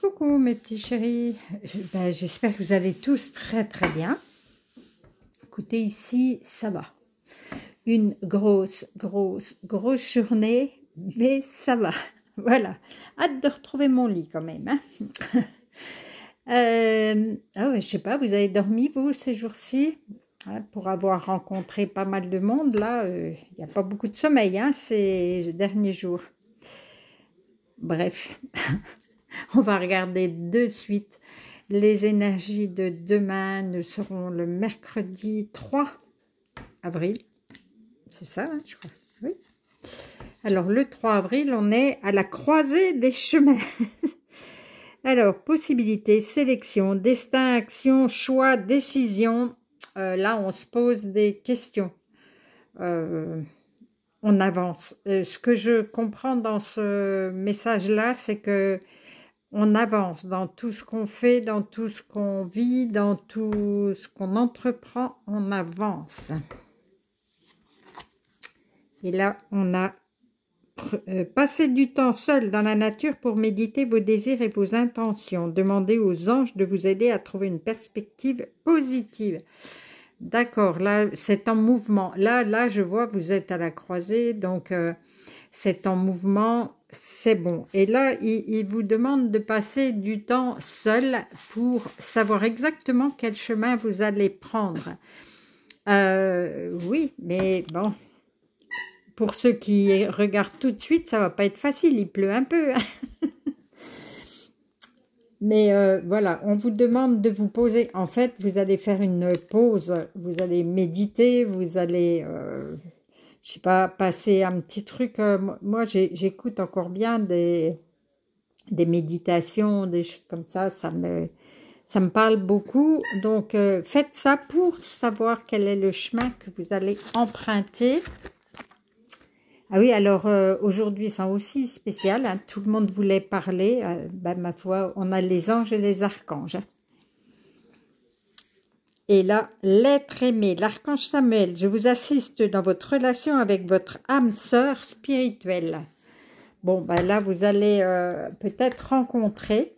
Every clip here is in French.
Coucou mes petits chéris, ben, j'espère que vous allez tous très très bien. Écoutez ici, ça va. Une grosse, grosse, grosse journée, mais ça va. Voilà, hâte de retrouver mon lit quand même. Hein euh, ah je sais pas, vous avez dormi vous ces jours-ci hein, Pour avoir rencontré pas mal de monde, là, il euh, n'y a pas beaucoup de sommeil hein, ces derniers jours. Bref. On va regarder de suite. Les énergies de demain nous seront le mercredi 3 avril. C'est ça, hein, je crois. Oui. Alors, le 3 avril, on est à la croisée des chemins. Alors, possibilité, sélection, destin, action, choix, décision. Euh, là, on se pose des questions. Euh, on avance. Euh, ce que je comprends dans ce message-là, c'est que on avance dans tout ce qu'on fait, dans tout ce qu'on vit, dans tout ce qu'on entreprend, on avance. Et là, on a euh, passé du temps seul dans la nature pour méditer vos désirs et vos intentions. Demandez aux anges de vous aider à trouver une perspective positive. D'accord, là, c'est en mouvement. Là, là, je vois, vous êtes à la croisée, donc euh, c'est en mouvement c'est bon. Et là, il, vous demande de passer du temps seul pour savoir exactement quel chemin vous allez prendre. Euh, oui, mais bon, pour ceux qui regardent tout de suite, ça va pas être facile, il pleut un peu. Hein. mais euh, voilà, on vous demande de vous poser. En fait, vous allez faire une pause, vous allez méditer, vous allez... Euh, je sais pas, passer un petit truc. Euh, moi, j'écoute encore bien des, des méditations, des choses comme ça. Ça me, ça me parle beaucoup. Donc, euh, faites ça pour savoir quel est le chemin que vous allez emprunter. Ah oui, alors euh, aujourd'hui, c'est aussi spécial. Hein, tout le monde voulait parler. Ben, ma foi, on a les anges et les archanges. Hein. Et là, l'être aimé, l'archange Samuel, je vous assiste dans votre relation avec votre âme sœur spirituelle. Bon, ben là, vous allez euh, peut-être rencontrer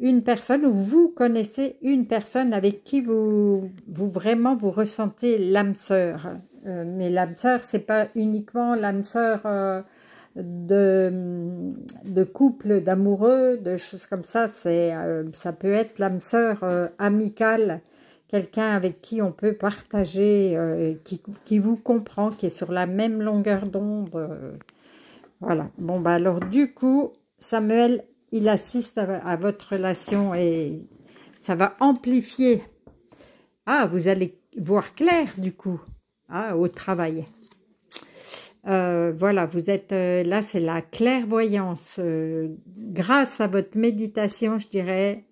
une personne ou vous connaissez une personne avec qui vous, vraiment vous ressentez l'âme sœur. Euh, mais l'âme sœur, c'est pas uniquement l'âme sœur euh, de, de couple, d'amoureux, de choses comme ça. ça peut être l'âme sœur amicale quelqu'un avec qui on peut partager, euh, qui, vous comprend, qui est sur la même longueur d'onde. Euh, voilà. Bon, bah alors du coup, Samuel, il assiste à, votre relation et ça va amplifier. Ah, vous allez voir clair du coup, ah, au travail. Euh, voilà, vous êtes là, c'est la clairvoyance. grâce à votre méditation, je dirais,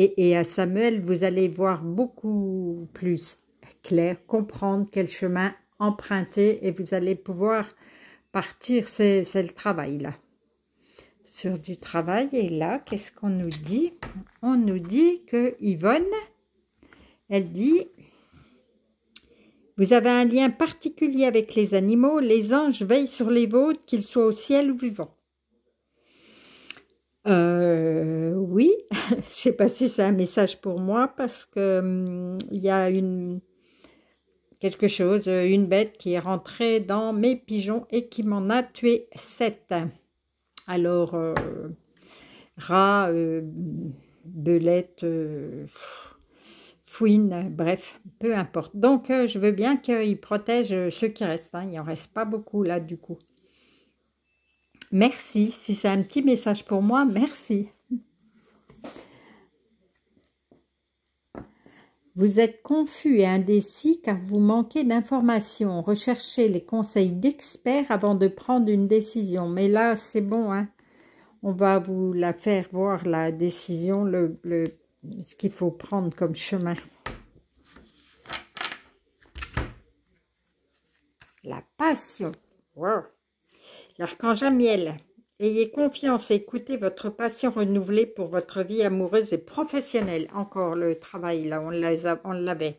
et, à Samuel, vous allez voir beaucoup plus clair, comprendre quel chemin emprunter et vous allez pouvoir partir. C'est le travail là. Sur du travail, et là, qu'est-ce qu'on nous dit On nous dit que Yvonne, elle dit Vous avez un lien particulier avec les animaux, les anges veillent sur les vôtres, qu'ils soient au ciel ou vivants. Euh, oui, je ne sais pas si c'est un message pour moi parce que hum, il y a une quelque chose, euh, une bête qui est rentrée dans mes pigeons et qui m'en a tué sept. Alors, euh, rat, euh, belette, fouine, bref, peu importe. Donc, je veux bien qu'ils protège ceux qui restent. Il hein. Il en reste pas beaucoup là, du coup. Merci. Si c'est un petit message pour moi, merci. Vous êtes confus et indécis car vous manquez d'informations. Recherchez les conseils d'experts avant de prendre une décision. Mais là, c'est bon, hein? on va vous la faire voir, la décision, le, ce qu'il faut prendre comme chemin. La passion. Wow. L'archange à miel. Ayez confiance et écoutez votre passion renouvelée pour votre vie amoureuse et professionnelle. Encore le travail, là, on l'avait.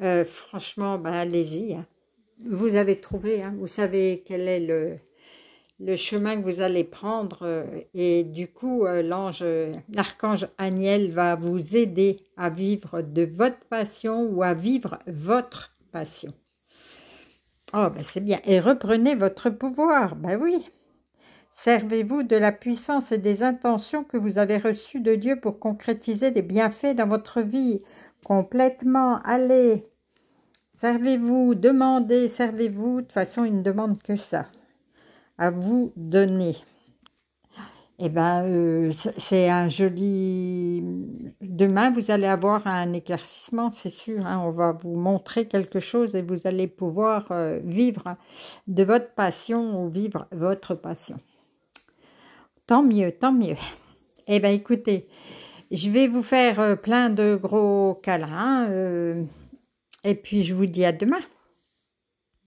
Euh, franchement, ben, allez-y. Hein. Vous avez trouvé, hein. vous savez quel est le, chemin que vous allez prendre. Euh, et du coup, euh, l'ange, l'archange Aniel va vous aider à vivre de votre passion ou à vivre votre passion. Oh, ben c'est bien. Et reprenez votre pouvoir. Ben oui. Servez-vous de la puissance et des intentions que vous avez reçues de Dieu pour concrétiser des bienfaits dans votre vie. Complètement, allez. Servez-vous, demandez, servez-vous. De toute façon, il ne demande que ça. À vous donner. Eh bien, euh, c'est un joli... Demain, vous allez avoir un éclaircissement, c'est sûr. Hein. on va vous montrer quelque chose et vous allez pouvoir euh, vivre de votre passion ou vivre votre passion. Tant mieux, tant mieux. Eh bien, écoutez, je vais vous faire euh, plein de gros câlins. Euh, et puis, je vous dis à demain.